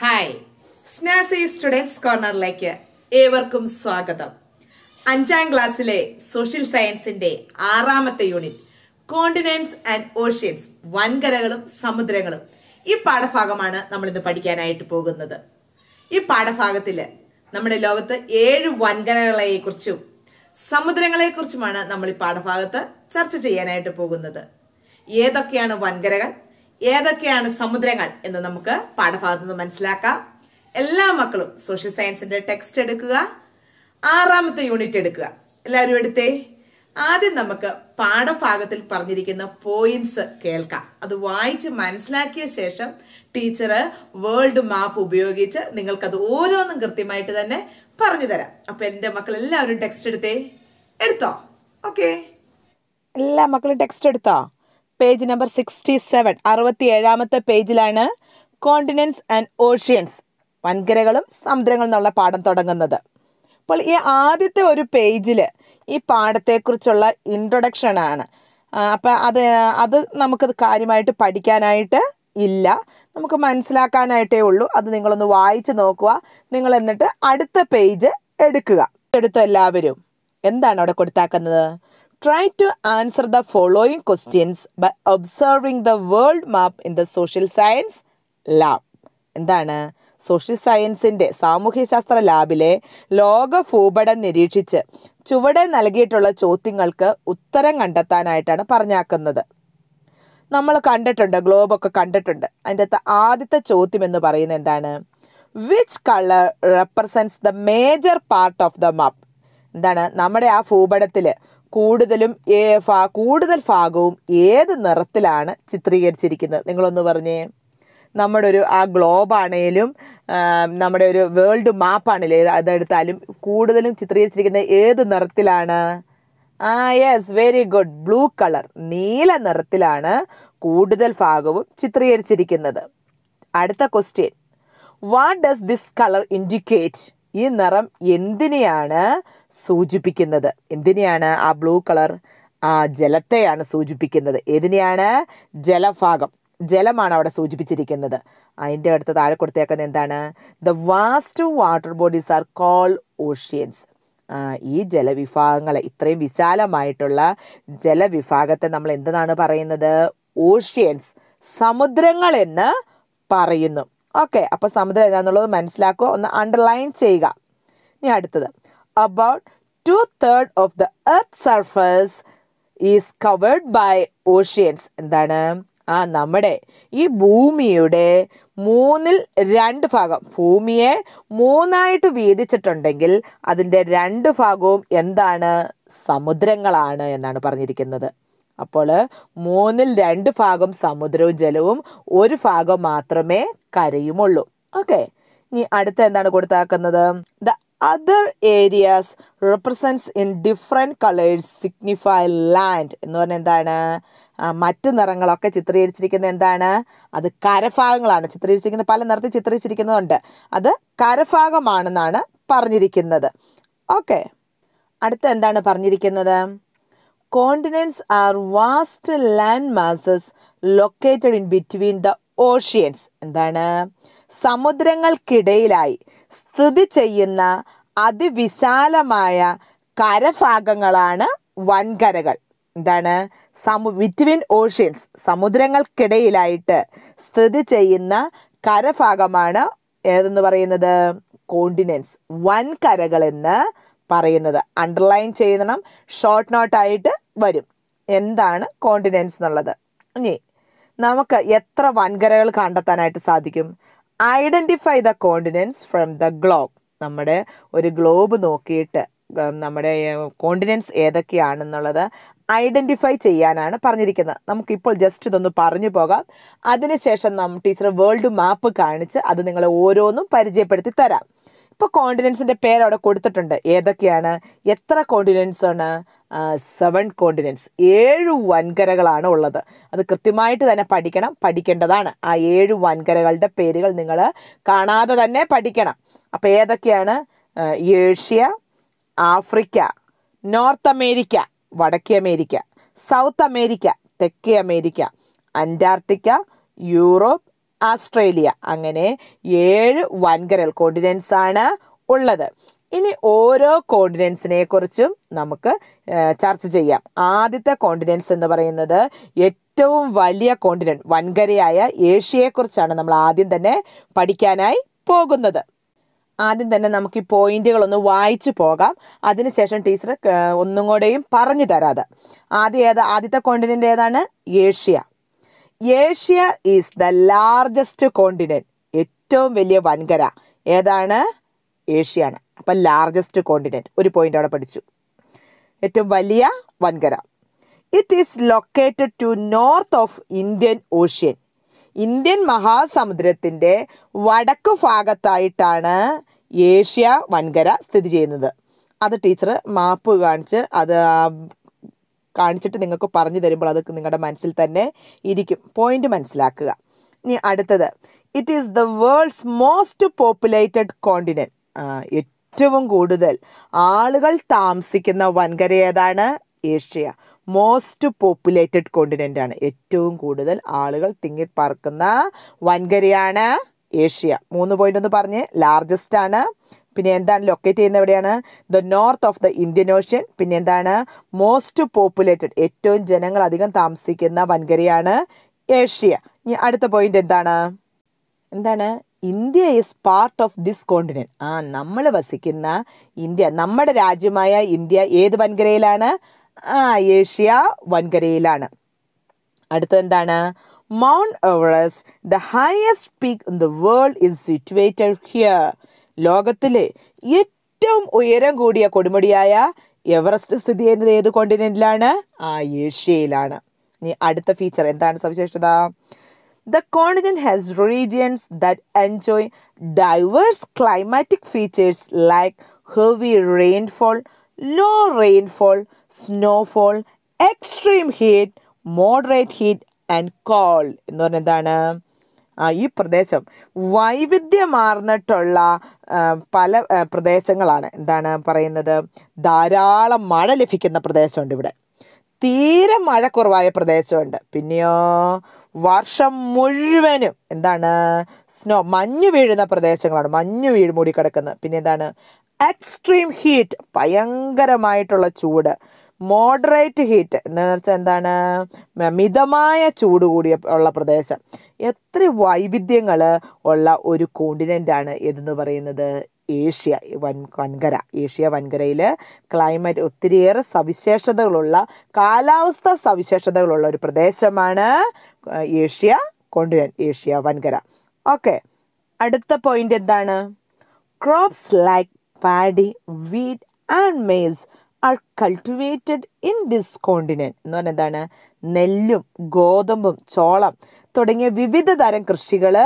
Hi സ്നാസി students കോർണറിലേക്ക് ഏവർക്കും സ്വാഗതം അഞ്ചാം ക്ലാസ്സിലെ സോഷ്യൽ സയൻസിന്റെ ആറാമത്തെ യൂണിറ്റ് കോണ്ടിനെന്റ്സ് ആൻഡ് ഓഷ്യൻസ് വൻകരകളും സമുദ്രങ്ങളും ഈ പാഠഭാഗമാണ് നമ്മൾ ഇന്ന് പഠിക്കാനായിട്ട് പോകുന്നത് ഈ പാഠഭാഗത്തിൽ നമ്മുടെ ലോകത്ത് ഏഴ് വൻകരകളെ കുറിച്ചും സമുദ്രങ്ങളെ കുറിച്ചുമാണ് നമ്മൾ ഈ പാഠഭാഗത്ത് ചർച്ച ചെയ്യാനായിട്ട് പോകുന്നത് ഏതൊക്കെയാണ് വൻകരകൾ ഏതൊക്കെയാണ് സമുദ്രങ്ങൾ എന്ന് നമുക്ക് പാഠഭാഗത്ത് നിന്ന് മനസ്സിലാക്കാം എല്ലാ മക്കളും സോഷ്യൽ സയൻസിന്റെ ടെക്സ്റ്റ് എടുക്കുക ആറാമത്തെ യൂണിറ്റ് എടുക്കുക എല്ലാവരും എടുത്തേ ആദ്യം നമുക്ക് പാഠഭാഗത്തിൽ പറഞ്ഞിരിക്കുന്ന പോയിന്റ്സ് കേൾക്കാം അത് വായിച്ച് മനസ്സിലാക്കിയ ശേഷം ടീച്ചർ വേൾഡ് മാപ്പ് ഉപയോഗിച്ച് നിങ്ങൾക്കത് ഓരോന്നും കൃത്യമായിട്ട് തന്നെ പറഞ്ഞു തരാം അപ്പൊ എൻ്റെ മക്കൾ എല്ലാവരും ടെക്സ്റ്റ് എടുത്തേ എടുത്തോ ഓക്കെ എല്ലാ മക്കളും ടെക്സ്റ്റ് എടുത്തോ പേജ് നമ്പർ സിക്സ്റ്റി സെവൻ അറുപത്തി ഏഴാമത്തെ പേജിലാണ് കോണ്ടിനൻസ് ആൻഡ് ഓഷ്യൻസ് വൻകരകളും സമുദ്രങ്ങളും എന്നുള്ള പാഠം തുടങ്ങുന്നത് അപ്പോൾ ഈ ആദ്യത്തെ ഒരു പേജിൽ ഈ പാഠത്തെക്കുറിച്ചുള്ള ഇൻട്രൊഡക്ഷനാണ് അപ്പോൾ അത് അത് നമുക്കത് കാര്യമായിട്ട് പഠിക്കാനായിട്ട് ഇല്ല നമുക്ക് മനസ്സിലാക്കാനായിട്ടേ ഉള്ളൂ അത് നിങ്ങളൊന്ന് വായിച്ച് നോക്കുക നിങ്ങൾ എന്നിട്ട് അടുത്ത പേജ് എടുക്കുക എടുത്തു എല്ലാവരും എന്താണ് അവിടെ കൊടുത്താക്കുന്നത് try to answer the following questions by observing the world map in the social science lab എന്താണ് സോഷ്യൽ സയൻസിൻ്റെ സാമൂഹ്യശാസ്ത്ര ലാബിലെ ലോക ഭൂപടം നിരീക്ഷിച്ച് ചുവടെ നൽകിയിട്ടുള്ള ചോദ്യങ്ങൾക്ക് ഉത്തരം കണ്ടെത്താനായിട്ടാണ് പറഞ്ഞാക്കുന്നത് നമ്മൾ കണ്ടിട്ടുണ്ട് ഗ്ലോബൊക്കെ കണ്ടിട്ടുണ്ട് അതിൻ്റെ അകത്ത് ആദ്യത്തെ ചോദ്യം എന്ന് പറയുന്നത് എന്താണ് which colour represents the major part of the map എന്താണ് നമ്മുടെ ആ ഭൂപടത്തിൽ കൂടുതലും ഏ ഫാ കൂടുതൽ ഭാഗവും ഏത് നിറത്തിലാണ് ചിത്രീകരിച്ചിരിക്കുന്നത് നിങ്ങളൊന്ന് പറഞ്ഞേ നമ്മുടെ ഒരു ആ ഗ്ലോബാണേലും നമ്മുടെ ഒരു വേൾഡ് മാപ്പാണേലും അതെടുത്താലും കൂടുതലും ചിത്രീകരിച്ചിരിക്കുന്നത് ഏത് നിറത്തിലാണ് ആ yes very good blue colour നീല നിറത്തിലാണ് കൂടുതൽ ഭാഗവും ചിത്രീകരിച്ചിരിക്കുന്നത് അടുത്ത question what does this colour indicate ഈ നിറം എന്തിനെയാണ് സൂചിപ്പിക്കുന്നത് എന്തിനെയാണ് ആ ബ്ലൂ കളർ ആ ജലത്തെയാണ് സൂചിപ്പിക്കുന്നത് ഏതിനെയാണ് ജലഭാഗം ജലമാണ് അവിടെ സൂചിപ്പിച്ചിരിക്കുന്നത് അതിൻ്റെ അടുത്ത് താഴെ കൊടുത്തേക്കുന്നത് എന്താണ് the vast water bodies are call oceans ഈ ജലവിഭാഗങ്ങളെ ഇത്രയും വിശാലമായിട്ടുള്ള ജലവിഭാഗത്തെ നമ്മൾ എന്താണ് പറയുന്നത് ഓഷ്യൻസ് സമുദ്രങ്ങൾ എന്ന് പറയുന്നു ഓക്കെ അപ്പോൾ സമുദ്രം എന്താണെന്നുള്ളത് മനസ്സിലാക്കുക ഒന്ന് അണ്ടർലൈൻ ചെയ്യുക ഇനി അടുത്തത് about two third of the earth surface is covered by oceans എന്താണ് ആ നമ്മുടെ ഈ ഭൂമിയുടെ മൂന്നിൽ രണ്ട് ഭാഗം ഭൂമിയെ മൂന്നായിട്ട് വീതിച്ചിട്ടുണ്ടെങ്കിൽ അതിൻ്റെ രണ്ട് ഭാഗവും എന്താണ് സമുദ്രങ്ങളാണ് എന്നാണ് പറഞ്ഞിരിക്കുന്നത് അപ്പോൾ മൂന്നിൽ രണ്ട് ഭാഗം സമുദ്രവും ജലവും ഒരു ഭാഗം മാത്രമേ കരയുമുള്ളൂ ഓക്കെ ഇനി അടുത്ത എന്താണ് കൊടുത്താക്കുന്നത് the other areas represents in different colours signify land എന്ന് പറഞ്ഞാൽ എന്താണ് മറ്റു നിറങ്ങളൊക്കെ ചിത്രീകരിച്ചിരിക്കുന്നത് എന്താണ് അത് കരഭാഗങ്ങളാണ് ചിത്രീകരിച്ചിരിക്കുന്നത് പല നിറത്തിൽ ചിത്രീകരിച്ചിരിക്കുന്നതുണ്ട് അത് കരഭാഗമാണെന്നാണ് പറഞ്ഞിരിക്കുന്നത് ഓക്കെ അടുത്ത എന്താണ് പറഞ്ഞിരിക്കുന്നത് continents are vast land masses located in between the oceans എന്താണ് സമുദ്രങ്ങൾക്കിടയിലായി സ്ഥിതി ചെയ്യുന്ന അതിവിശാലമായ കരഭാഗങ്ങളാണ് വൻകരകൾ എന്താണ് സമു ബിറ്റ്വീൻ ഓഷ്യൻസ് സമുദ്രങ്ങൾക്കിടയിലായിട്ട് സ്ഥിതി ചെയ്യുന്ന കരഭാഗമാണ് ഏതെന്ന് പറയുന്നത് കോണ്ടിനെൻസ് എന്ന് പറയുന്നത് അണ്ടർലൈൻ ചെയ്യണം ഷോർട്ട് നോട്ടായിട്ട് വരും എന്താണ് കോണ്ടിനെൻസ് എന്നുള്ളത് ഇനി നമുക്ക് എത്ര വൻകരകൾ കണ്ടെത്താനായിട്ട് സാധിക്കും identify the continents from the globe നമ്മുടെ ഒരു ഗ്ലോബ് നോക്കിയിട്ട് നമ്മുടെ കോണ്ടിനെൻസ് ഏതൊക്കെയാണെന്നുള്ളത് ഐഡൻറ്റിഫൈ ചെയ്യാനാണ് പറഞ്ഞിരിക്കുന്നത് നമുക്കിപ്പോൾ ജസ്റ്റ് ഇതൊന്ന് പറഞ്ഞു പോകാം അതിനുശേഷം നാം ടീച്ചർ വേൾഡ് മാപ്പ് കാണിച്ച് അത് നിങ്ങളെ ഓരോന്നും പരിചയപ്പെടുത്തി തരാം ഇപ്പോൾ കോണ്ടിനൻസിൻ്റെ പേര് അവിടെ കൊടുത്തിട്ടുണ്ട് ഏതൊക്കെയാണ് എത്ര കോണ്ടിനൻസ് ആണ് സെവൻ കോണ്ടിനൻസ് ഏഴ് വൻകരകളാണ് ഉള്ളത് അത് കൃത്യമായിട്ട് തന്നെ പഠിക്കണം പഠിക്കേണ്ടതാണ് ആ ഏഴ് വൻകരകളുടെ പേരുകൾ നിങ്ങൾ കാണാതെ തന്നെ പഠിക്കണം അപ്പോൾ ഏതൊക്കെയാണ് ഏഷ്യ ആഫ്രിക്ക നോർത്ത് അമേരിക്ക വടക്കേ അമേരിക്ക സൗത്ത് അമേരിക്ക തെക്കേ അമേരിക്ക അന്റാർട്ടിക്ക യൂറോപ്പ് ആസ്ട്രേലിയ അങ്ങനെ ഏഴ് വൻകരൽ കോണ്ടിനെൻസ് ആണ് ഉള്ളത് ഇനി ഓരോ കോണ്ടിനെൻസിനെ കുറിച്ചും നമുക്ക് ചർച്ച ചെയ്യാം ആദ്യത്തെ കോണ്ടിനെൻസ് എന്ന് പറയുന്നത് ഏറ്റവും വലിയ കോണ്ടിനെൻറ്റ് വൻകരയായ ഏഷ്യയെക്കുറിച്ചാണ് നമ്മൾ ആദ്യം തന്നെ പഠിക്കാനായി പോകുന്നത് ആദ്യം തന്നെ നമുക്ക് ഈ പോയിന്റുകളൊന്ന് വായിച്ചു പോകാം അതിനുശേഷം ടീച്ചർ ഒന്നും കൂടെയും പറഞ്ഞു തരാതെ ആദ്യം ഏതാ ആദ്യത്തെ കോണ്ടിനെൻ്റ് ഏതാണ് Asia Asia is the largest continent ഏറ്റവും വലിയ വൻകര ഏതാണ് ഏഷ്യയാണ് അപ്പം ലാർജസ്റ്റ് കോണ്ടിനെന്റ് ഒരു പോയിന്റ് അവിടെ പഠിച്ചു ഏറ്റവും വലിയ വൻകര it is located to north of Indian ocean Indian മഹാസമുദ്രത്തിൻ്റെ വടക്കു ഭാഗത്തായിട്ടാണ് ഏഷ്യ വൻകര സ്ഥിതി ചെയ്യുന്നത് അത് ടീച്ചർ മാപ്പ് കാണിച്ച് അത് കാണിച്ചിട്ട് നിങ്ങൾക്ക് പറഞ്ഞു തരുമ്പോൾ അത് നിങ്ങളുടെ മനസ്സിൽ തന്നെ ഇരിക്കും പോയിന്റ് മനസ്സിലാക്കുക ഇനി അടുത്തത് it is the world's most populated continent ഏറ്റവും കൂടുതൽ ആളുകൾ താമസിക്കുന്ന വൻകര ഏതാണ് ഏഷ്യ മോസ്റ്റ് പോപ്പുലേറ്റഡ് കോണ്ടിനെൻ്റ് ആണ് ഏറ്റവും കൂടുതൽ ആളുകൾ തിങ്ങി പാർക്കുന്ന വൻകരയാണ് ഏഷ്യ മൂന്ന് പോയിന്റ് ഒന്ന് പറഞ്ഞ് ലാർജസ്റ്റ് ആണ് പിന്നെ എന്താണ് ലൊക്കേറ്റ് ചെയ്യുന്നത് എവിടെയാണ് the north of the Indian ocean പിന്നെ എന്താണ് മോസ്റ്റ് പോപ്പുലേറ്റഡ് ഏറ്റവും ജനങ്ങൾ അധികം താമസിക്കുന്ന വൻകരയാണ് ഏഷ്യ ഇനി അടുത്ത പോയിന്റ് എന്താണ് എന്താണ് India is part of this continent ആ നമ്മൾ വസിക്കുന്ന ഇന്ത്യ നമ്മുടെ രാജ്യമായ ഇന്ത്യ ഏത് വൻകരയിലാണ് ആ ഏഷ്യ വൻകരയിലാണ് അടുത്തെന്താണ് Mount Everest the highest peak in the world is situated here ലോകത്തിലെ ഏറ്റവും ഉയരം കൂടിയ കൊടുമുടിയായ എവറസ്റ്റ് സ്ഥിതി ചെയ്യുന്നത് ഏത് കോണ്ടിനെന്റിലാണ് ആ ഏഷ്യയിലാണ് ഇനി അടുത്ത ഫീച്ചർ എന്താണ് സവിശേഷത the continent has regions that enjoy diverse climatic features like heavy rainfall low rainfall snowfall extreme heat moderate heat and cold എന്ന് പറഞ്ഞ എന്താണ് ഈ പ്രദേശം വൈവിധ്യമാർന്നിട്ടുള്ള പല പ്രദേശങ്ങളാണ് എന്താണ് പറയുന്നത് ധാരാളം മഴ ലഭിക്കുന്ന പ്രദേശമുണ്ട് ഇവിടെ തീരെ മഴ കുറവായ പ്രദേശമുണ്ട് പിന്നെയോ വർഷം മുഴുവനും എന്താണ് സ്നോ മഞ്ഞ് വീഴുന്ന പ്രദേശങ്ങളാണ് മഞ്ഞ് വീഴ് മൂടി പിന്നെ എന്താണ് എക്സ്ട്രീം ഹീറ്റ് ഭയങ്കരമായിട്ടുള്ള ചൂട് മോഡറേറ്റ് ഹീറ്റ് എന്ന് വെച്ചാൽ എന്താണ് മിതമായ ചൂട് കൂടിയ ഉള്ള പ്രദേശം എത്ര വൈവിധ്യങ്ങൾ ഉള്ള ഒരു കോണ്ടിനെൻ്റാണ് ഇതെന്ന് പറയുന്നത് ഏഷ്യ വൻ വൻകര ഏഷ്യ വൻകരയിൽ ക്ലൈമറ്റ് ഒത്തിരിയേറെ സവിശേഷതകളുള്ള കാലാവസ്ഥ സവിശേഷതകളുള്ള ഒരു പ്രദേശമാണ് ഏഷ്യ കോണ്ടിനെൻറ്റ് ഏഷ്യ വൻകര ഓക്കെ അടുത്ത പോയിന്റ് എന്താണ് crops like paddy, wheat, and maize are cultivated in this continent എന്ന് പറഞ്ഞാൽ എന്താണ് നെല്ലും ഗോതമ്പും ചോളം തുടങ്ങിയ വിവിധ തരം കൃഷികൾ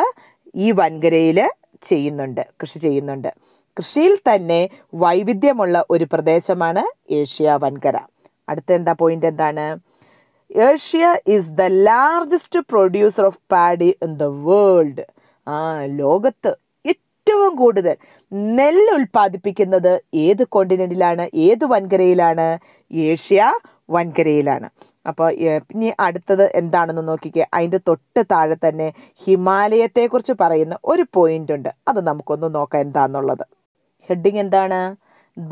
ഈ വൻകരയിൽ ചെയ്യുന്നുണ്ട് കൃഷി ചെയ്യുന്നുണ്ട് കൃഷിയിൽ തന്നെ വൈവിധ്യമുള്ള ഒരു പ്രദേശമാണ് ഏഷ്യ വൻകര അടുത്ത എന്താ പോയിന്റ് എന്താണ് Asia is the largest producer of paddy in the world ആ ലോകത്ത് ഏറ്റവും കൂടുതൽ നെല്ല് ഉൽപ്പാദിപ്പിക്കുന്നത് ഏത് കോണ്ടിനെൻറ്റിലാണ് ഏത് വൻകരയിലാണ് ഏഷ്യ വൻകരയിലാണ് അപ്പോൾ ഇനി അടുത്തത് എന്താണെന്ന് നോക്കിക്കേ അതിൻ്റെ തൊട്ട് താഴെ തന്നെ ഹിമാലയത്തെക്കുറിച്ച് പറയുന്ന ഒരു പോയിന്റ് ഉണ്ട് അത് നമുക്കൊന്ന് നോക്കാം എന്താണെന്നുള്ളത് ഹെഡിങ് എന്താണ്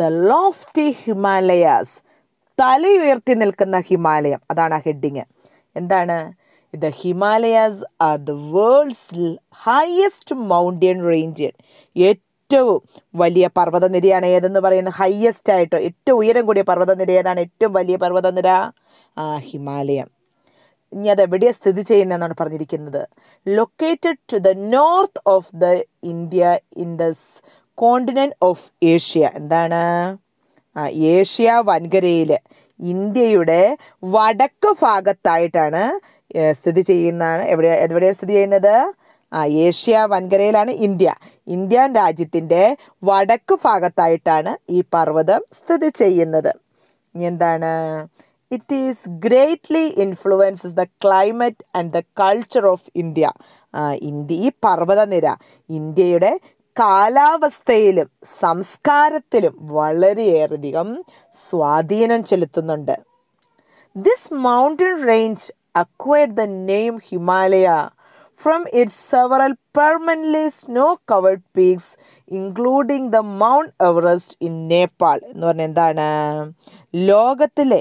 ദ ലോഫ്റ്റി ഹിമാലയാസ് തലയുയർത്തി നിൽക്കുന്ന ഹിമാലയം അതാണ് ആ ഹെഡിങ് എന്താണ് the Himalayas are the world's highest mountain range ഏറ്റവും വലിയ പർവ്വതനിരയാണ് ഏതെന്ന് പറയുന്നത് ഹയസ്റ്റ് ആയിട്ടോ ഏറ്റവും ഉയരം കൂടിയ പർവ്വതനിര ഏതാണ് ഏറ്റവും വലിയ പർവ്വതനിര ആ ഹിമാലയം ഇനി അത് എവിടെയാണ് സ്ഥിതി ചെയ്യുന്നതെന്നാണ് പറഞ്ഞിരിക്കുന്നത് located to the north of the India in the continent of Asia എന്താണ് ഏഷ്യ വൻകരയിൽ ഇന്ത്യയുടെ വടക്ക് ഭാഗത്തായിട്ടാണ് സ്ഥിതി ചെയ്യുന്നതാണ് എവിടെ എവിടെയാണ് സ്ഥിതി ചെയ്യുന്നത് ആ ഏഷ്യ വൻകരയിലാണ് ഇന്ത്യ ഇന്ത്യൻ രാജ്യത്തിൻ്റെ വടക്ക് ഭാഗത്തായിട്ടാണ് ഈ പർവ്വതം സ്ഥിതി ചെയ്യുന്നത് എന്താണ് it is greatly influences the climate and the culture of India India ഈ പർവ്വതനിര ഇന്ത്യയുടെ കാലാവസ്ഥയിലും സംസ്കാരത്തിലും വളരെയേറെയധികം സ്വാധീനം ചെലുത്തുന്നുണ്ട് this mountain range acquired the name Himalaya from its several permanently snow covered peaks, including the Mount Everest in Nepal. എന്ന് എന്താണ് ലോകത്തിലെ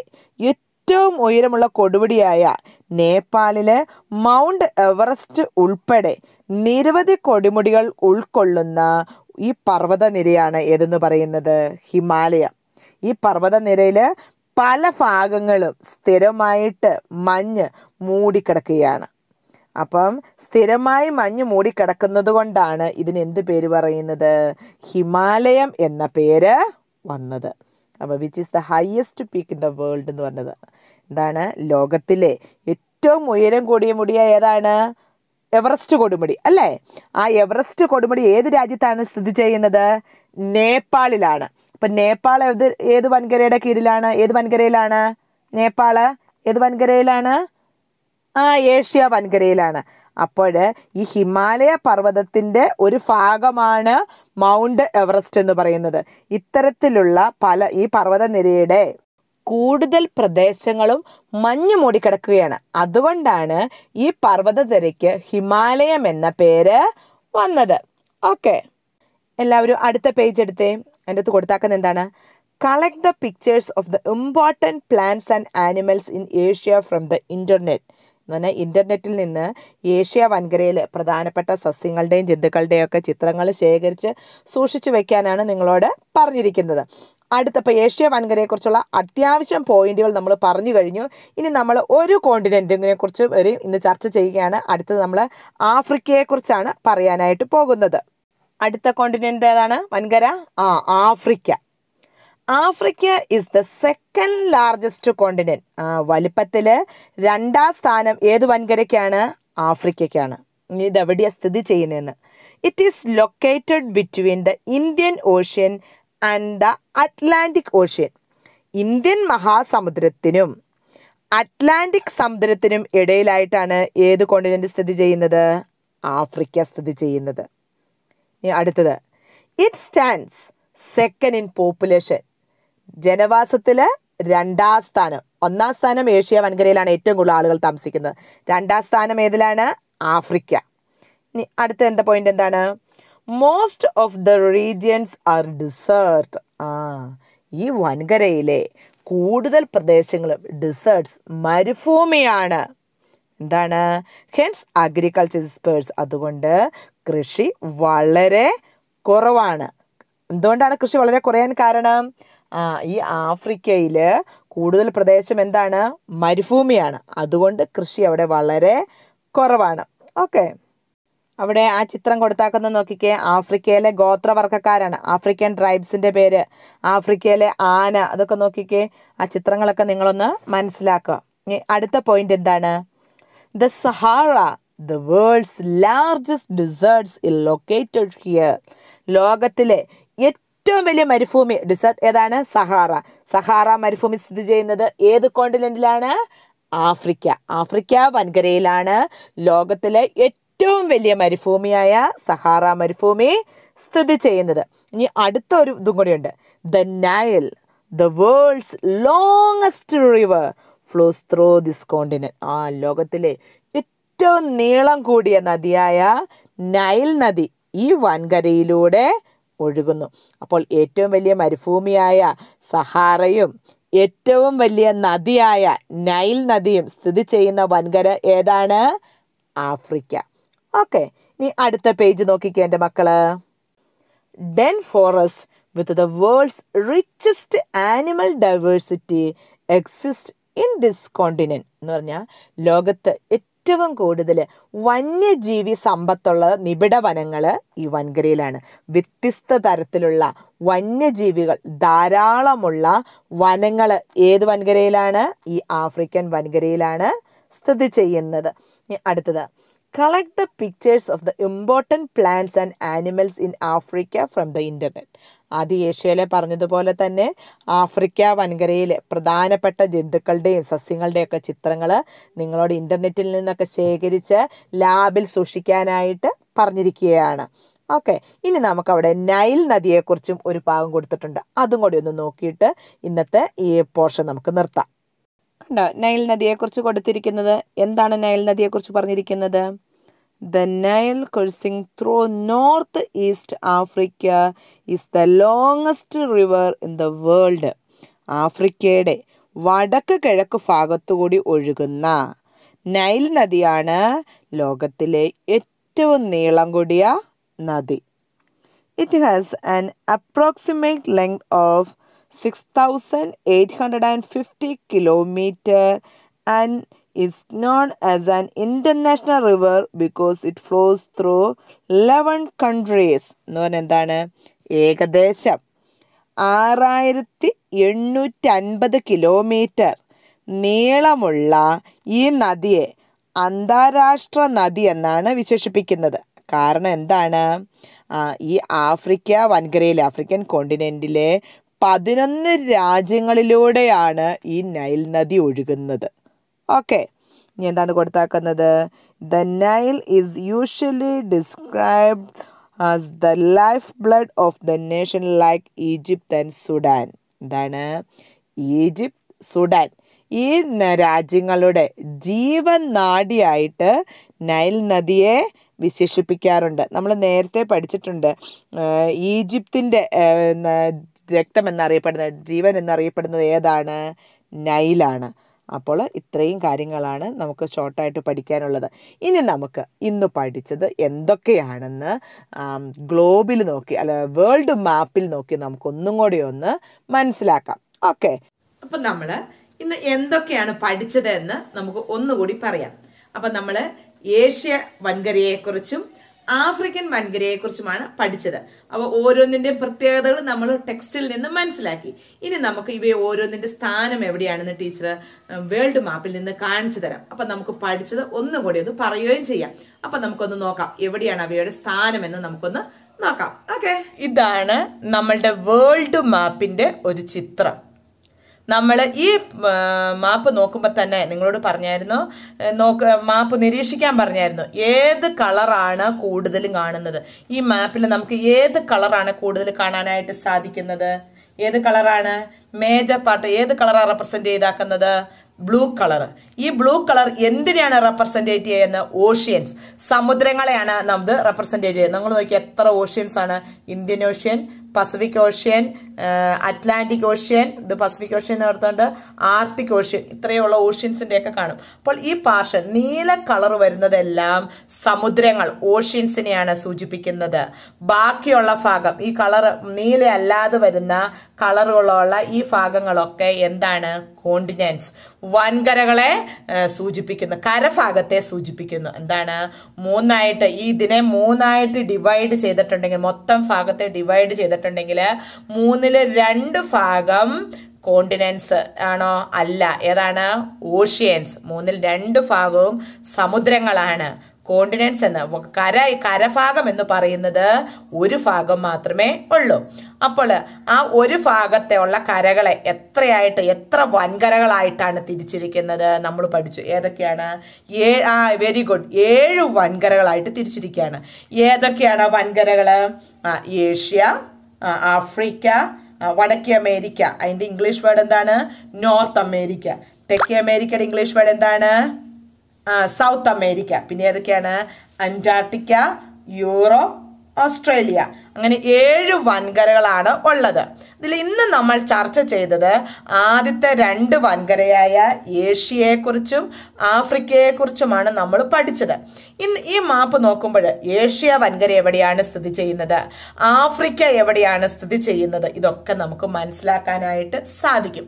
ഏറ്റവും ഉയരമുള്ള കൊടുപിടിയായ നേപ്പാളിലെ മൗണ്ട് എവറസ്റ്റ് ഉൾപ്പെടെ നിരവധി കൊടുമുടികൾ ഉൾക്കൊള്ളുന്ന ഈ പർവ്വതനിരയാണ് ഏതെന്ന് പറയുന്നത് ഹിമാലയ ഈ പർവ്വതനിരയിൽ പല ഭാഗങ്ങളും സ്ഥിരമായിട്ട് മഞ്ഞ് മൂടിക്കിടക്കുകയാണ് അപ്പം സ്ഥിരമായി മഞ്ഞ് മൂടിക്കിടക്കുന്നത് കൊണ്ടാണ് ഇതിന് എന്ത് പേര് പറയുന്നത് ഹിമാലയം എന്ന പേര് വന്നത് അപ്പോൾ which is the highest peak in the world എന്ന് പറഞ്ഞത് എന്താണ് ലോകത്തിലെ ഏറ്റവും ഉയരം കൂടിയ മുടിയ ഏതാണ് എവറസ്റ്റ് കൊടുമുടി അല്ലേ ആ എവറസ്റ്റ് കൊടുമുടി ഏത് രാജ്യത്താണ് സ്ഥിതി ചെയ്യുന്നത് നേപ്പാളിലാണ് അപ്പം നേപ്പാൾ ഏത് ഏത് വൻകരയുടെ കീഴിലാണ് ഏത് വൻകരയിലാണ് നേപ്പാൾ ഏത് വൻകരയിലാണ് ആ ഏഷ്യ വൻകരയിലാണ് അപ്പോൾ ഈ ഹിമാലയ പർവ്വതത്തിൻ്റെ ഒരു ഭാഗമാണ് മൗണ്ട് എവറസ്റ്റ് എന്ന് പറയുന്നത് ഇത്തരത്തിലുള്ള പല ഈ പർവ്വതനിരയുടെ കൂടുതൽ പ്രദേശങ്ങളും മഞ്ഞ് മൂടിക്കിടക്കുകയാണ് അതുകൊണ്ടാണ് ഈ പർവ്വതനിരയ്ക്ക് ഹിമാലയം എന്ന പേര് വന്നത് ഓക്കെ എല്ലാവരും അടുത്ത പേജ് എടുത്തേ എൻ്റെ അടുത്ത് കൊടുത്താക്കുന്നത് എന്താണ് collect the pictures of the important plants and animals in Asia from the internet എന്ന് പറഞ്ഞാൽ ഇൻ്റർനെറ്റിൽ നിന്ന് ഏഷ്യ വൻകരയിൽ പ്രധാനപ്പെട്ട സസ്യങ്ങളുടെയും ജന്തുക്കളുടെയും ഒക്കെ ചിത്രങ്ങൾ ശേഖരിച്ച് സൂക്ഷിച്ചു വയ്ക്കാനാണ് നിങ്ങളോട് പറഞ്ഞിരിക്കുന്നത് അടുത്തപ്പോൾ ഏഷ്യ വൻകരയെക്കുറിച്ചുള്ള അത്യാവശ്യം പോയിന്റുകൾ നമ്മൾ പറഞ്ഞു കഴിഞ്ഞു ഇനി നമ്മൾ ഒരു കോണ്ടിനെൻറ്റിനെ കുറിച്ച് ഒരു ഇന്ന് ചർച്ച ചെയ്യുകയാണ് അടുത്തത് നമ്മൾ ആഫ്രിക്കയെക്കുറിച്ചാണ് പറയാനായിട്ട് പോകുന്നത് അടുത്ത കോണ്ടിനെന്റ് ഏതാണ് വൻകര ആ Africa Africa is the second largest continent വലിപ്പത്തിൽ രണ്ടാം സ്ഥാനം ഏത് വൻകരയ്ക്കാണ് ആഫ്രിക്കയ്ക്കാണ് ഇതെവിടെയാണ് സ്ഥിതി ചെയ്യുന്നതെന്ന് it is located between the Indian ocean and the Atlantic ocean Indian മഹാസമുദ്രത്തിനും അറ്റ്ലാന്റിക് സമുദ്രത്തിനും ഇടയിലായിട്ടാണ് ഏത് കോണ്ടിനെന്റ് സ്ഥിതി ചെയ്യുന്നത് ആഫ്രിക്ക സ്ഥിതി ചെയ്യുന്നത് അടുത്തത് it stands second in population ജനവാസത്തിൽ രണ്ടാം സ്ഥാനം ഒന്നാം സ്ഥാനം ഏഷ്യ വൻകരയിലാണ് ഏറ്റവും കൂടുതൽ ആളുകൾ താമസിക്കുന്നത് രണ്ടാം സ്ഥാനം ഏതിലാണ് ആഫ്രിക്ക അടുത്ത എന്താ പോയിന്റ് എന്താണ് most of the regions are desert ആ ഈ വൻകരയിലെ കൂടുതൽ പ്രദേശങ്ങളും ഡിസേർട്സ് മരുഭൂമിയാണ് എന്താണ് ഹെൻസ് അഗ്രികൾച്ചർ എക്സ്പേർട്സ് അതുകൊണ്ട് കൃഷി വളരെ കുറവാണ് എന്തുകൊണ്ടാണ് കൃഷി വളരെ കുറയാൻ കാരണം ഈ ആഫ്രിക്കയിൽ കൂടുതൽ പ്രദേശം എന്താണ് മരുഭൂമിയാണ് അതുകൊണ്ട് കൃഷി അവിടെ വളരെ കുറവാണ് ഓക്കെ അവിടെ ആ ചിത്രം കൊടുത്താക്കുന്ന നോക്കിക്കേ ആഫ്രിക്കയിലെ ഗോത്രവർഗ്ഗക്കാരാണ് ആഫ്രിക്കൻ ട്രൈബ്സിൻ്റെ പേര് ആഫ്രിക്കയിലെ ആന അതൊക്കെ നോക്കിക്കേ ആ ചിത്രങ്ങളൊക്കെ നിങ്ങളൊന്ന് മനസ്സിലാക്കുക അടുത്ത പോയിന്റ് എന്താണ് the Sahara the world's largest deserts is located here ലോകത്തിലെ ഏറ്റവും വലിയ മരുഭൂമി ഡിസേർട്ട് ഏതാണ് സഹാറ സഹാറ മരുഭൂമി സ്ഥിതി ചെയ്യുന്നത് ഏത് കോണ്ടിനെന്റിലാണ് ആഫ്രിക്ക ആഫ്രിക്ക വൻകരയിലാണ് ലോകത്തിലെ ഏറ്റവും വലിയ മരുഭൂമിയായ സഹാറ മരുഭൂമി സ്ഥിതി ചെയ്യുന്നത് ഇനി അടുത്ത ഒരു ഇതും കൂടിയുണ്ട് the Nile the world's longest river flows through this continent ആ ലോകത്തിലെ ഏറ്റവും നീളം കൂടിയ നദിയായ നൈൽ നദി ഈ വൻകരയിലൂടെ ഒഴുകുന്നു അപ്പോൾ ഏറ്റവും വലിയ മരുഭൂമിയായ സഹാറയും ഏറ്റവും വലിയ നദിയായ നൈൽ നദിയും സ്ഥിതി ചെയ്യുന്ന വൻകര ഏതാണ് ആഫ്രിക്ക ഓക്കെ ഇനി അടുത്ത പേജ് നോക്കിക്കേ എൻ്റെ മക്കള് dense forest with the world's richest animal diversity exist in this continent എന്ന് പറഞ്ഞാൽ ലോകത്ത് ഏറ്റവും ഏറ്റവും കൂടുതൽ വന്യജീവി സമ്പത്തുള്ള നിബിഡ വനങ്ങൾ ഈ വൻകരയിലാണ് വ്യത്യസ്ത തരത്തിലുള്ള വന്യജീവികൾ ധാരാളമുള്ള വനങ്ങൾ ഏത് വൻകരയിലാണ് ഈ ആഫ്രിക്കൻ വൻകരയിലാണ് സ്ഥിതി ചെയ്യുന്നത് അടുത്തത് collect the pictures of the important plants and animals in Africa from the internet ആദ്യ ഏഷ്യയിലെ പറഞ്ഞതുപോലെ തന്നെ ആഫ്രിക്ക വൻകരയിലെ പ്രധാനപ്പെട്ട ജന്തുക്കളുടെയും സസ്യങ്ങളുടെയൊക്കെ ചിത്രങ്ങൾ നിങ്ങളോട് ഇൻ്റർനെറ്റിൽ നിന്നൊക്കെ ശേഖരിച്ച് ലാബിൽ സൂക്ഷിക്കാനായിട്ട് പറഞ്ഞിരിക്കുകയാണ് ഓക്കെ ഇനി നമുക്കവിടെ നൈൽ നദിയെക്കുറിച്ചും ഒരു ഭാഗം കൊടുത്തിട്ടുണ്ട് അതും കൂടി ഒന്ന് നോക്കിയിട്ട് ഇന്നത്തെ ഈ പോർഷൻ നമുക്ക് നിർത്താം കണ്ടോ നൈൽ നദിയെക്കുറിച്ച് കൊടുത്തിരിക്കുന്നത് എന്താണ് നൈൽ നദിയെക്കുറിച്ച് പറഞ്ഞിരിക്കുന്നത് the Nile Nile through north east Africa is the longest river in the world ആഫ്രിക്കയുടെ വടക്ക് കിഴക്ക് ഭാഗത്തുകൂടി ഒഴുകുന്ന നൈൽ നദിയാണ് ലോകത്തിലെ ഏറ്റവും നീളം കൂടിയ നദി it has an approximate length of six thousand eight hundred and fifty kilometre and is known as an international river because it flows through 11 countries എന്ന് പറഞ്ഞാൽ എന്താണ് ഏകദേശം ആറായിരത്തി എണ്ണൂറ്റി അൻപത് കിലോമീറ്റർ നീളമുള്ള ഈ നദിയെ അന്താരാഷ്ട്ര നദി എന്നാണ് വിശേഷിപ്പിക്കുന്നത് കാരണം എന്താണ് ഈ ആഫ്രിക്ക വൻകരയിൽ ആഫ്രിക്കൻ കോണ്ടിനെൻറ്റിലെ പതിനൊന്ന് രാജ്യങ്ങളിലൂടെയാണ് ഈ നൈൽ നദി ഒഴുകുന്നത് ഓക്കെ ഇനി എന്താണ് കൊടുത്താക്കുന്നത് the Nile is usually described as the life blood of the nation like Egypt and Sudan എന്താണ് ഈജിപ്ത് സുഡാൻ ഈ രാജ്യങ്ങളുടെ ജീവൻ നാടിയായിട്ട് നൈൽ നദിയെ വിശേഷിപ്പിക്കാറുണ്ട് നമ്മൾ നേരത്തെ പഠിച്ചിട്ടുണ്ട് ഈജിപ്തിൻ്റെ രക്തം എന്നറിയപ്പെടുന്നത് ജീവൻ എന്നറിയപ്പെടുന്നത് ഏതാണ് നൈലാണ് അപ്പോൾ ഇത്രയും കാര്യങ്ങളാണ് നമുക്ക് ഷോർട്ടായിട്ട് പഠിക്കാനുള്ളത് ഇനി നമുക്ക് ഇന്ന് പഠിച്ചത് എന്തൊക്കെയാണെന്ന് ഗ്ലോബിൽ നോക്കി അല്ല വേൾഡ് മാപ്പിൽ നോക്കി ഒന്നും കൂടി ഒന്ന് മനസ്സിലാക്കാം ഓക്കെ അപ്പം നമ്മൾ ഇന്ന് എന്തൊക്കെയാണ് എന്ന് നമുക്ക് ഒന്നുകൂടി പറയാം അപ്പം നമ്മൾ ഏഷ്യ വൻകരയെക്കുറിച്ചും ആഫ്രിക്കൻ കുറിച്ചുമാണ് പഠിച്ചത് അപ്പോൾ ഓരോന്നിന്റെ പ്രത്യേകതകൾ നമ്മൾ ടെക്സ്റ്റിൽ നിന്ന് മനസ്സിലാക്കി ഇനി നമുക്ക് ഇവയെ ഓരോന്നിന്റെ സ്ഥാനം എവിടെയാണെന്ന് ടീച്ചർ വേൾഡ് മാപ്പിൽ നിന്ന് കാണിച്ചു തരാം അപ്പൊ നമുക്ക് പഠിച്ചത് ഒന്നും കൂടി ഒന്ന് പറയുകയും ചെയ്യാം അപ്പൊ നമുക്കൊന്ന് നോക്കാം എവിടെയാണ് അവയുടെ സ്ഥാനമെന്ന് നമുക്കൊന്ന് നോക്കാം ഓക്കെ ഇതാണ് നമ്മളുടെ വേൾഡ് മാപ്പിന്റെ ഒരു ചിത്രം നമ്മൾ ഈ മാപ്പ് നോക്കുമ്പോൾ തന്നെ നിങ്ങളോട് പറഞ്ഞായിരുന്നു നോക്ക് മാപ്പ് നിരീക്ഷിക്കാൻ പറഞ്ഞായിരുന്നു ഏത് കളറാണ് കൂടുതലും കാണുന്നത് ഈ മാപ്പിൽ നമുക്ക് ഏത് കളറാണ് കൂടുതൽ കാണാനായിട്ട് സാധിക്കുന്നത് ഏത് കളറാണ് മേജർ പാർട്ട് ഏത് കളറാണ് റെപ്രസെന്റ് ചെയ്താക്കുന്നത് ബ്ലൂ കളർ ഈ ബ്ലൂ കളർ എന്തിനെയാണ് റെപ്രസെന്റേറ്റ് ചെയ്യുന്നത് ഓഷ്യൻസ് സമുദ്രങ്ങളെയാണ് നമുക്ക് റെപ്രസെന്റേറ്റ് ചെയ്യുന്നത് നിങ്ങൾ നോക്കിയാൽ എത്ര ഓഷ്യൻസ് ആണ് Indian ocean Pacific ocean Atlantic ocean ഇത് പസഫിക് ഓഷ്യൻ നടത്തുന്നുണ്ട് ആർട്ടിക് ഓഷ്യൻ ഇത്രയുള്ള ഓഷ്യൻസിന്റെ ഒക്കെ കാണും അപ്പോൾ ഈ പാർഷൻ നീല കളർ വരുന്നതെല്ലാം സമുദ്രങ്ങൾ ഓഷ്യൻസിനെയാണ് സൂചിപ്പിക്കുന്നത് ബാക്കിയുള്ള ഭാഗം ഈ കളർ നീല അല്ലാതെ വരുന്ന കളറുകളുള്ള ഈ ഭാഗങ്ങളൊക്കെ എന്താണ് കോണ്ടിനെന്റ്സ് വൻകരകളെ സൂചിപ്പിക്കുന്നു കരഭാഗത്തെ സൂചിപ്പിക്കുന്നു എന്താണ് മൂന്നായിട്ട് ഈ ഇതിനെ മൂന്നായിട്ട് ഡിവൈഡ് ചെയ്തിട്ടുണ്ടെങ്കിൽ മൊത്തം ഭാഗത്തെ ഡിവൈഡ് ചെയ്തിട്ടുണ്ടെങ്കിൽ മൂന്നില് രണ്ട് ഭാഗം കോണ്ടിനൻസ് ആണോ അല്ല ഏതാണ് ഓഷ്യൻസ് മൂന്നിൽ രണ്ട് ഭാഗവും സമുദ്രങ്ങളാണ് കോണ്ടിനൻസ് എന്ന കര കരഭാഗം എന്ന് പറയുന്നത് ഒരു ഭാഗം മാത്രമേ ഉള്ളൂ അപ്പോൾ ആ ഒരു ഭാഗത്തെ ഉള്ള കരകളെ എത്രയായിട്ട് എത്ര വൻകരകളായിട്ടാണ് തിരിച്ചിരിക്കുന്നത് നമ്മൾ പഠിച്ചു ഏതൊക്കെയാണ് ഏ ആ വെരി ഗുഡ് ഏഴ് വൻകരകളായിട്ട് തിരിച്ചിരിക്കുകയാണ് ഏതൊക്കെയാണ് വൻകരകൾ ആ ഏഷ്യ ആഫ്രിക്ക വടക്കേ അമേരിക്ക അതിൻ്റെ ഇംഗ്ലീഷ് വേർഡ് എന്താണ് നോർത്ത് അമേരിക്ക തെക്കേ അമേരിക്കയുടെ ഇംഗ്ലീഷ് വേർഡ് എന്താണ് സൗത്ത് അമേരിക്ക പിന്നെ ഏതൊക്കെയാണ് അന്റാർട്ടിക്ക യൂറോപ്പ് ഓസ്ട്രേലിയ അങ്ങനെ ഏഴ് വൻകരകളാണ് ഉള്ളത് ഇതിൽ ഇന്ന് നമ്മൾ ചർച്ച ചെയ്തത് ആദ്യത്തെ രണ്ട് വൻകരയായ ഏഷ്യയെക്കുറിച്ചും ആഫ്രിക്കയെക്കുറിച്ചുമാണ് നമ്മൾ പഠിച്ചത് ഇന്ന് ഈ മാപ്പ് നോക്കുമ്പോൾ ഏഷ്യ വൻകര എവിടെയാണ് സ്ഥിതി ചെയ്യുന്നത് ആഫ്രിക്ക എവിടെയാണ് സ്ഥിതി ചെയ്യുന്നത് ഇതൊക്കെ നമുക്ക് മനസ്സിലാക്കാനായിട്ട് സാധിക്കും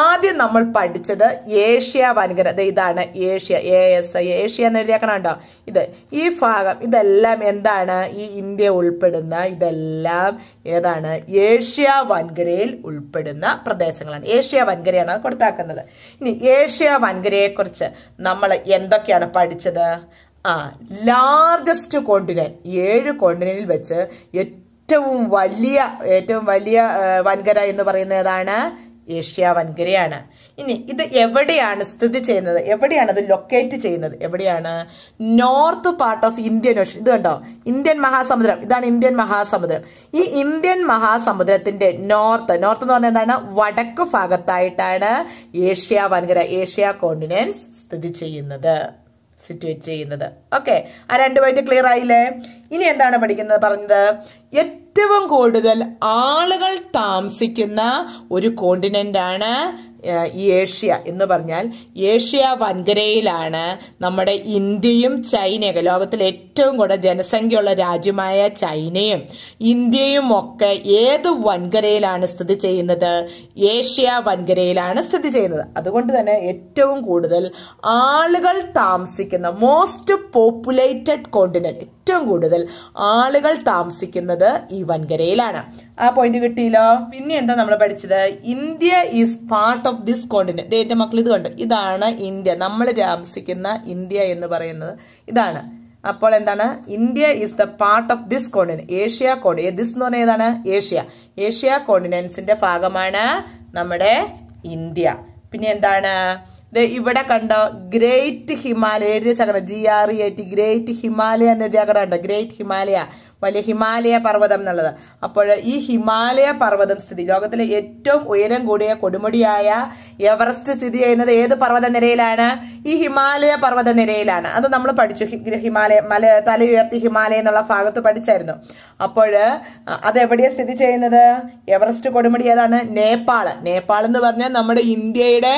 ആദ്യം നമ്മൾ പഠിച്ചത് ഏഷ്യ വൻകര ഇതാണ് Asia A S I Asia എന്ന് എഴുതിയാക്കണുണ്ടോ ഇത് ഈ ഭാഗം ഇതെല്ലാം എന്താണ് ഈ ഇന്ത്യ ഉൾപ്പെടുന്ന ഇത് ഇതെല്ലാം ഏതാണ് ഏഷ്യ വൻകരയിൽ ഉൾപ്പെടുന്ന പ്രദേശങ്ങളാണ് ഏഷ്യ വൻകരയാണ് കൊടുത്താക്കുന്നത് ഇനി ഏഷ്യ വൻകരയെക്കുറിച്ച് നമ്മൾ എന്തൊക്കെയാണ് പഠിച്ചത് ആ ലാർജസ്റ്റ് കോണ്ടിനെന്റ് ഏഴ് കോണ്ടിനെന്റിൽ വെച്ച് ഏറ്റവും വലിയ ഏറ്റവും വലിയ വൻകര എന്ന് പറയുന്ന ഏതാണ് ഏഷ്യ വൻകരയാണ് ഇനി ഇത് എവിടെയാണ് സ്ഥിതി ചെയ്യുന്നത് എവിടെയാണ് ഇത് ലൊക്കേറ്റ് ചെയ്യുന്നത് എവിടെയാണ് north part of Indian ocean ഇത് കണ്ടോ ഇന്ത്യൻ മഹാസമുദ്രം ഇതാണ് ഇന്ത്യൻ മഹാസമുദ്രം ഈ ഇന്ത്യൻ മഹാസമുദ്രത്തിന്റെ നോർത്ത് നോർത്ത് എന്ന് പറഞ്ഞാൽ എന്താണ് വടക്ക് ഭാഗത്തായിട്ടാണ് ഏഷ്യ വൻകര ഏഷ്യ കോണ്ടിനെന്റ്സ് സ്ഥിതി ചെയ്യുന്നത് സിറ്റുവേറ്റ് ചെയ്യുന്നത് ഓക്കെ ആ രണ്ട് പോയിന്റ് ക്ലിയർ ആയില്ലേ ഇനി എന്താണ് പഠിക്കുന്നത് പറഞ്ഞത് ഏറ്റവും കൂടുതൽ ആളുകൾ താമസിക്കുന്ന ഒരു കോണ്ടിനെന്റ് ആണ് ഈ ഏഷ്യ എന്ന് പറഞ്ഞാൽ ഏഷ്യ വൻകരയിലാണ് നമ്മുടെ ഇന്ത്യയും ചൈനയൊക്കെ ലോകത്തിലെ ഏറ്റവും കൂടുതൽ ജനസംഖ്യയുള്ള രാജ്യമായ ചൈനയും ഇന്ത്യയും ഒക്കെ ഏത് വൻകരയിലാണ് സ്ഥിതി ചെയ്യുന്നത് ഏഷ്യ വൻകരയിലാണ് സ്ഥിതി ചെയ്യുന്നത് അതുകൊണ്ട് തന്നെ ഏറ്റവും കൂടുതൽ ആളുകൾ താമസിക്കുന്ന മോസ്റ്റ് പോപ്പുലേറ്റഡ് കോണ്ടിനെന്റ് ഏറ്റവും കൂടുതൽ ആളുകൾ താമസിക്കുന്നത് ഈ വൻകരയിലാണ് ആ പോയിന്റ് കിട്ടിയല്ലോ പിന്നെ എന്താ നമ്മൾ പഠിച്ചത് India is part of this continent ദേ എൻ്റെ മക്കൾ ഇത് കണ്ടു ഇതാണ് ഇന്ത്യ നമ്മൾ താമസിക്കുന്ന ഇന്ത്യ എന്ന് പറയുന്നത് ഇതാണ് അപ്പോൾ എന്താണ് India is the part of this continent Asia continent this എന്ന് പറഞ്ഞാൽ ഏതാണ് ഏഷ്യ ഏഷ്യ കോണ്ടിനെന്റ്സിന്റെ ഭാഗമാണ് നമ്മുടെ ഇന്ത്യ പിന്നെ എന്താണ് ഇവിടെ e കണ്ടോ ഗ്രേറ്റ് ഹിമാലയ എഴുതി വെച്ചാൽ G R E I T great Himalaya എന്ന് എഴുതിയ ഗ്രേറ്റ് ഹിമാലയ വലിയ ഹിമാലയ പർവ്വതം എന്നുള്ളത് അപ്പോൾ ഈ ഹിമാലയ പർവ്വതം സ്ഥിതി ലോകത്തിലെ ഏറ്റവും ഉയരം കൂടിയ കൊടുമുടിയായ എവറസ്റ്റ് സ്ഥിതി ചെയ്യുന്നത് ഏത് പർവ്വത നിരയിലാണ് ഈ ഹിമാലയ പർവ്വത നിരയിലാണ് അത് നമ്മൾ പഠിച്ചു ഹിമാലയ മല തലയുയർത്തി ഹിമാലയ എന്നുള്ള ഭാഗത്ത് പഠിച്ചായിരുന്നു അപ്പോൾ അത് എവിടെയാണ് സ്ഥിതി ചെയ്യുന്നത് എവറസ്റ്റ് കൊടുമുടി ഏതാണ് നേപ്പാൾ നേപ്പാൾ എന്ന് പറഞ്ഞാൽ നമ്മുടെ ഇന്ത്യയുടെ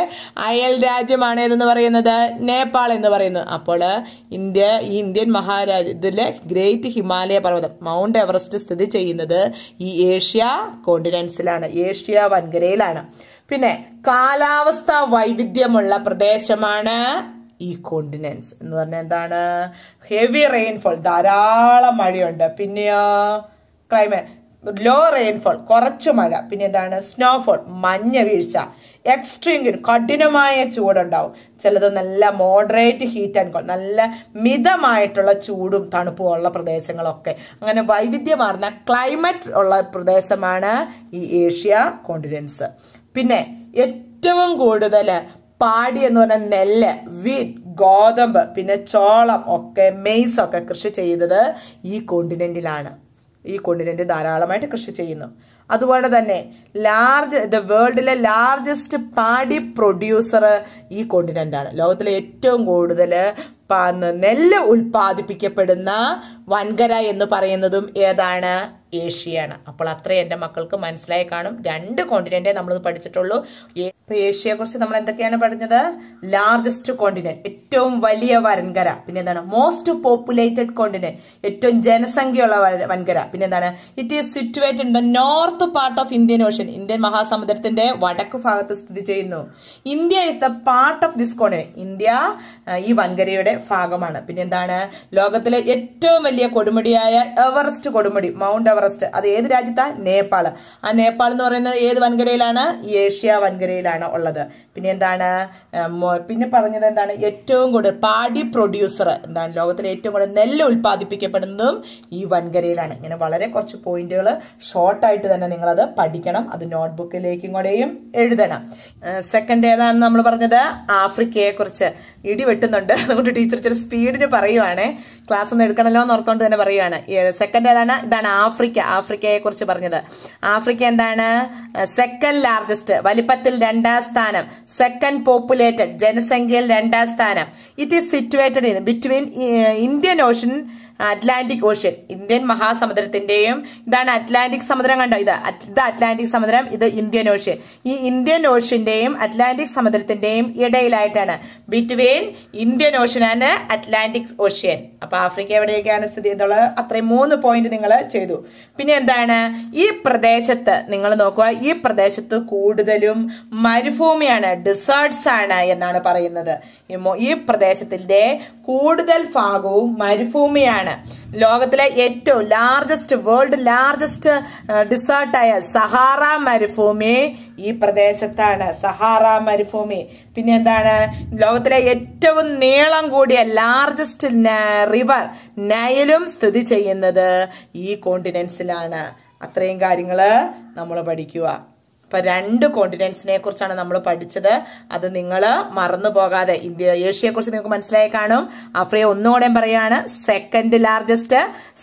അയൽ രാജ്യമാണ് ഏതെന്ന് പറയുന്നത് നേപ്പാൾ എന്ന് പറയുന്നത് അപ്പോൾ ഇന്ത്യ ഈ ഇന്ത്യൻ മഹാരാജ്യത്തിലെ ഗ്രേറ്റ് ഹിമാലയ പർവ്വതം മൗണ്ട് എവറസ്റ്റ് സ്ഥിതി ചെയ്യുന്നത് ഈ ഏഷ്യ കോണ്ടിനെൻസിലാണ് ഏഷ്യ വൻകരയിലാണ് പിന്നെ കാലാവസ്ഥ വൈവിധ്യമുള്ള പ്രദേശമാണ് ഈ കോണ്ടിനെൻസ് എന്ന് പറഞ്ഞാൽ എന്താണ് ഹെവി റെയിൻഫോൾ ധാരാളം മഴയുണ്ട് പിന്നെയോ ക്ലൈമറ്റ് ലോ റെയിൻഫോൾ കുറച്ചു മഴ പിന്നെ എന്താണ് സ്നോഫോൾ മഞ്ഞ വീഴ്ച എക്സ്ട്രീം കഠിനമായ ചൂടുണ്ടാവും ചിലത് നല്ല മോഡറേറ്റ് ഹീറ്റ് ആൻഡ് കോൾ നല്ല മിതമായിട്ടുള്ള ചൂടും തണുപ്പും ഉള്ള പ്രദേശങ്ങളൊക്കെ അങ്ങനെ വൈവിധ്യമാർന്ന ക്ലൈമറ്റ് ഉള്ള പ്രദേശമാണ് ഈ ഏഷ്യ കോണ്ടിനെൻസ് പിന്നെ ഏറ്റവും കൂടുതൽ പാടി എന്ന് പറഞ്ഞ നെല്ല് വീറ്റ് ഗോതമ്പ് പിന്നെ ചോളം ഒക്കെ മെയ്സ് ഒക്കെ കൃഷി ചെയ്തത് ഈ കോണ്ടിനെന്റിലാണ് ഈ കൊണ്ടിനെന്റ് ധാരാളമായിട്ട് കൃഷി ചെയ്യുന്നു അതുപോലെ തന്നെ ലാർജ് ദ വേൾഡിലെ ലാർജസ്റ്റ് പാടി പ്രൊഡ്യൂസർ ഈ ആണ് ലോകത്തിലെ ഏറ്റവും കൂടുതൽ നെല്ല് ഉൽപ്പാദിപ്പിക്കപ്പെടുന്ന വൻകര എന്ന് പറയുന്നതും ഏതാണ് ഏഷ്യയാണ് അപ്പോൾ അത്ര എന്റെ മക്കൾക്ക് മനസ്സിലായി കാണും രണ്ട് കോണ്ടിനെ നമ്മളിത് പഠിച്ചിട്ടുള്ളൂ ഏഷ്യയെ കുറിച്ച് നമ്മൾ എന്തൊക്കെയാണ് പഠിച്ചത് ലാർജസ്റ്റ് കോണ്ടിനെന്റ് ഏറ്റവും വലിയ വൻകര പിന്നെ എന്താണ് മോസ്റ്റ് പോപ്പുലേറ്റഡ് കോണ്ടിനെന്റ് ഏറ്റവും ജനസംഖ്യയുള്ള വൻകര പിന്നെ എന്താണ് it is situated in the north part of Indian ocean Indian മഹാസമുദ്രത്തിന്റെ വടക്ക് ഭാഗത്ത് സ്ഥിതി ചെയ്യുന്നു India is the part of this continent India ഈ വൻകരയുടെ ഭാഗമാണ് പിന്നെ എന്താണ് ലോകത്തിലെ ഏറ്റവും വലിയ കൊടുമുടിയായ എവറസ്റ്റ് കൊടുമുടി മൗണ്ട് എവറസ്റ്റ് അത് ഏത് രാജ്യത്താണ് നേപ്പാൾ ആ നേപ്പാൾ എന്ന് പറയുന്നത് ഏത് വൻകരയിലാണ് ഏഷ്യ വൻകരയിലാണ് ഉള്ളത് പിന്നെ എന്താണ് പിന്നെ പറഞ്ഞത് എന്താണ് ഏറ്റവും കൂടുതൽ പാടി പ്രൊഡ്യൂസർ എന്താണ് ലോകത്തിലെ ഏറ്റവും കൂടുതൽ നെല്ല് ഉൽപ്പാദിപ്പിക്കപ്പെടുന്നതും ഈ വൻകരയിലാണ് ഇങ്ങനെ വളരെ കുറച്ച് പോയിന്റുകൾ ഷോർട്ടായിട്ട് തന്നെ നിങ്ങളത് പഠിക്കണം അത് നോട്ട്ബുക്കിലേക്കും കൂടെയും എഴുതണം സെക്കൻഡ് ഏതാണ് നമ്മൾ പറഞ്ഞത് ആഫ്രിക്കയെ കുറിച്ച് ഇടി വെട്ടുന്നുണ്ട് അതുകൊണ്ട് ടീച്ചർ ഇച്ചിരി സ്പീഡിന് പറയുവാണേ ക്ലാസ് ഒന്ന് എടുക്കണമല്ലോ എന്ന് ഓർത്തുകൊണ്ട് തന്നെ പറയുവാണ് സെക്കൻഡ് ഏതാണ് ഇതാണ് ആഫ്രിക്ക ആഫ്രിക്കയെ കുറിച്ച് പറഞ്ഞത് ആഫ്രിക്ക എന്താണ് സെക്കൻഡ് ലാർജസ്റ്റ് വലിപ്പത്തിൽ രണ്ടാം സ്ഥാനം സെക്കൻഡ് പോപ്പുലേറ്റഡ് ജനസംഖ്യയിൽ രണ്ടാം സ്ഥാനം it is situated in between Indian ocean Atlantic ocean Indian മഹാസമുദ്രത്തിന്റെയും ഇതാണ് അറ്റ്ലാന്റിക് സമുദ്രം കണ്ടോ ഇത് ഇത് അറ്റ്ലാന്റിക് സമുദ്രം ഇത് ഇന്ത്യൻ ഓഷ്യൻ ഈ ഇന്ത്യൻ ഓഷ്യന്റെയും അറ്റ്ലാന്റിക് സമുദ്രത്തിന്റെയും ഇടയിലായിട്ടാണ് between Indian ocean and Atlantic ocean അപ്പൊ ആഫ്രിക്ക എവിടെയൊക്കെയാണ് സ്ഥിതി എന്നുള്ളത് അത്രയും മൂന്ന് പോയിന്റ് നിങ്ങൾ ചെയ്തു പിന്നെ എന്താണ് ഈ പ്രദേശത്ത് നിങ്ങൾ നോക്കുക ഈ പ്രദേശത്ത് കൂടുതലും മരുഭൂമിയാണ് ഡിസേർട്സ് ആണ് എന്നാണ് പറയുന്നത് ഈ പ്രദേശത്തിന്റെ കൂടുതൽ ഭാഗവും മരുഭൂമിയാണ് ലോകത്തിലെ ഏറ്റവും ലാർജസ്റ്റ് വേൾഡ് ലാർജസ്റ്റ് ഡിസേർട്ടായ സഹാറ മരുഭൂമി ഈ പ്രദേശത്താണ് സഹാറ മരുഭൂമി പിന്നെ എന്താണ് ലോകത്തിലെ ഏറ്റവും നീളം കൂടിയ ലാർജസ്റ്റ് റിവർ നയലും സ്ഥിതി ചെയ്യുന്നത് ഈ കോണ്ടിനൻസിലാണ് അത്രയും കാര്യങ്ങള് നമ്മൾ പഠിക്കുക ഇപ്പൊ രണ്ട് കോണ്ടിനെന്റ്സിനെ കുറിച്ചാണ് നമ്മൾ പഠിച്ചത് അത് നിങ്ങൾ മറന്നു പോകാതെ ഇന്ത്യ ഏഷ്യയെ കുറിച്ച് നിങ്ങൾക്ക് മനസ്സിലായി കാണും ആഫ്രിയ ഒന്നുകൂടെ പറയാണ് second largest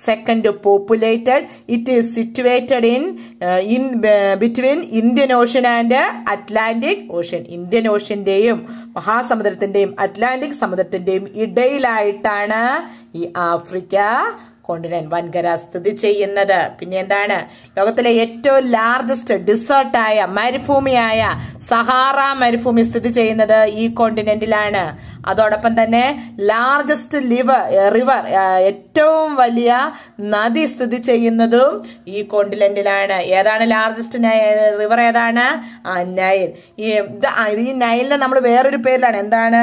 second populated it is situated in in between Indian ocean and Atlantic ocean Indian ഓഷ്യന്റെയും മഹാസമുദ്രത്തിന്റെയും അറ്റ്ലാന്റിക് സമുദ്രത്തിന്റെയും ഇടയിലായിട്ടാണ് ഈ ആഫ്രിക്ക കോണ്ടിനൻ വൻകര സ്ഥിതി ചെയ്യുന്നത് പിന്നെ എന്താണ് ലോകത്തിലെ ഏറ്റവും ലാർജസ്റ്റ് ഡിസേർട്ടായ മരുഭൂമിയായ സഹാറ മരുഭൂമി സ്ഥിതി ചെയ്യുന്നത് ഈ കോണ്ടിനെന്റിലാണ് അതോടൊപ്പം തന്നെ ലാർജസ്റ്റ് ലിവർ റിവർ ഏറ്റവും വലിയ നദി സ്ഥിതി ചെയ്യുന്നതും ഈ കോണ്ടിലെന്റിലാണ് ഏതാണ് ലാർജസ്റ്റ് റിവർ ഏതാണ് നൈൽ ഈ ഈ നൈലിനെ നമ്മൾ വേറൊരു പേരിലാണ് എന്താണ്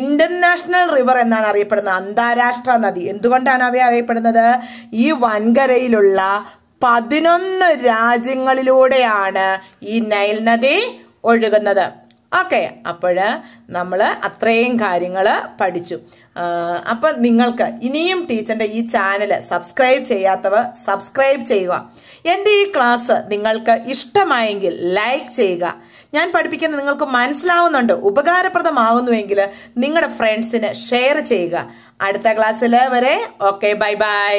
ഇന്റർനാഷണൽ റിവർ എന്നാണ് അറിയപ്പെടുന്നത് അന്താരാഷ്ട്ര നദി എന്തുകൊണ്ടാണ് അവയെ അറിയപ്പെടുന്നത് ഈ വൻകരയിലുള്ള പതിനൊന്ന് രാജ്യങ്ങളിലൂടെയാണ് ഈ നൈൽ നദി ഒഴുകുന്നത് ഓക്കെ അപ്പോൾ നമ്മൾ അത്രയും കാര്യങ്ങൾ പഠിച്ചു അപ്പം നിങ്ങൾക്ക് ഇനിയും ടീച്ചറിന്റെ ഈ ചാനൽ സബ്സ്ക്രൈബ് ചെയ്യാത്തവർ സബ്സ്ക്രൈബ് ചെയ്യുക എൻ്റെ ഈ ക്ലാസ് നിങ്ങൾക്ക് ഇഷ്ടമായെങ്കിൽ ലൈക്ക് ചെയ്യുക ഞാൻ പഠിപ്പിക്കുന്നത് നിങ്ങൾക്ക് മനസ്സിലാവുന്നുണ്ട് ഉപകാരപ്രദമാകുന്നുവെങ്കിൽ നിങ്ങളുടെ ഫ്രണ്ട്സിന് ഷെയർ ചെയ്യുക അടുത്ത ക്ലാസ്സിൽ വരെ ഓക്കെ ബൈ ബൈ